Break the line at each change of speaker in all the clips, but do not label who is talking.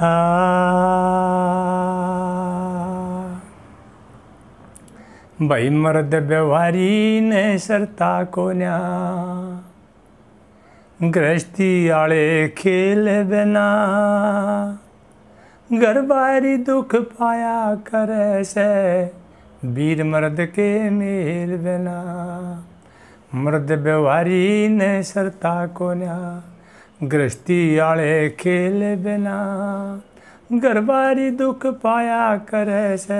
हाँ। भाई मर्द व्यवहारी ने सरता को गृहस्थी आले खेल बिना घर बारी दुख पाया कर से वीर मर्द के मेल बिना मर्द व्यवहारी ने सरता न्या गृहस्थी ਵਾਲੇ खेल बिना गरबारी दुख पाया कर से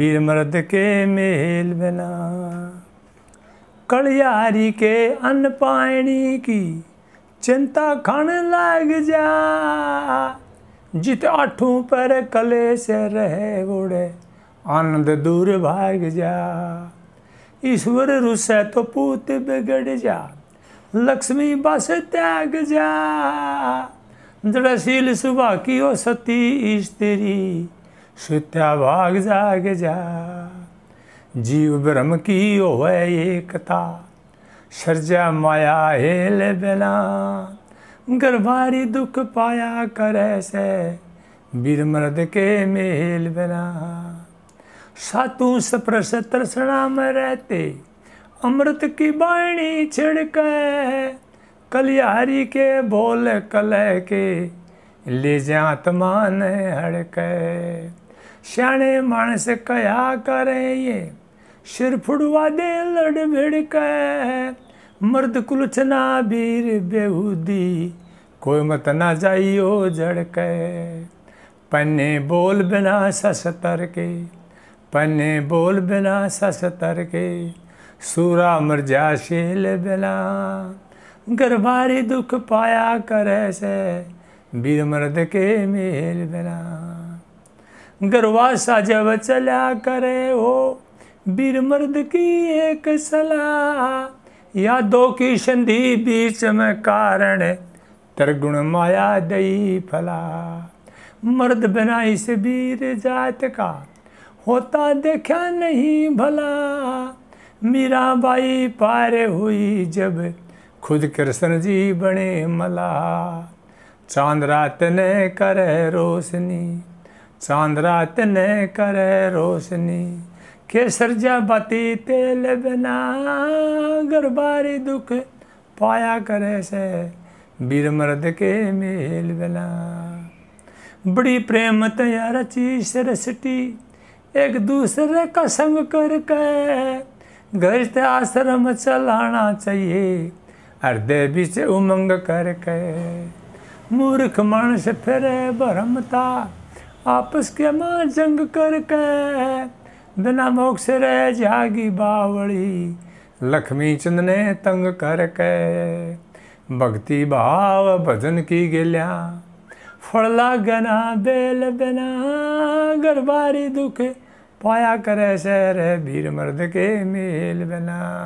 वीर मर्द के मेल बिना कलियारी के अन्न पानी की चिंता खन लग जा जित आठों पर कले से रहे उड़े आनंद दूर भाग जा ईश्वर रुसे तो पूत बिगड़ जा लक्ष्मी बस त्याग जा दृशील सुबह की हो सती स्त्री सुत्या भाग जाग जा जीव ब्रह्म की हो है एकता सर्जा माया हेल बिना गर्भारी दुख पाया करे से वीर मृद के मेल बिना सातु सप्रस तृष्णा में रहते अमृत की बाणी छिड़क कलियारी के बोल कलह के ले जातमान हड़क सियाणे मानस कया करें ये सिर फुड़वा दे लड़ भिड़क मर्द कुलचना वीर बेहूदी कोई मत ना जाइयो झड़क पन्ने बोल बिना सस तर के पन्ने बोल बिना सस तर के सूरा शेल बिला गरबारी दुख पाया कर से वीर मर्द के मेल बिला गरबासा जब चला करे हो वीर मर्द की एक सलाह या दो की संधि बीच में कारण तरगुण माया दई फला मर्द बिना इस वीर जात का होता देखा नहीं भला मीरा बाई पार हुई जब खुद कृष्ण जी बने मला चांद रात ने कर रोशनी चांद रात ने कर रोशनी के सरजा बती तेल बिना गरबारी दुख पाया करे से वीर मर्द के मेल बिना बड़ी प्रेम तया रची सरसटी एक दूसरे का संग करके गृहस्थ आश्रम चलाना चाहिए हृदय बीच उमंग कर के मूर्ख मानस फिरे भरमता आपस के माँ जंग कर के बिना मोक्ष रह जागी बावड़ी लक्ष्मी चंद ने तंग कर के भक्ति भाव भजन की गिल्या फड़ला गना बेल बिना गरबारी दुखे पाया करे शहर वीर मर्द के मेल बना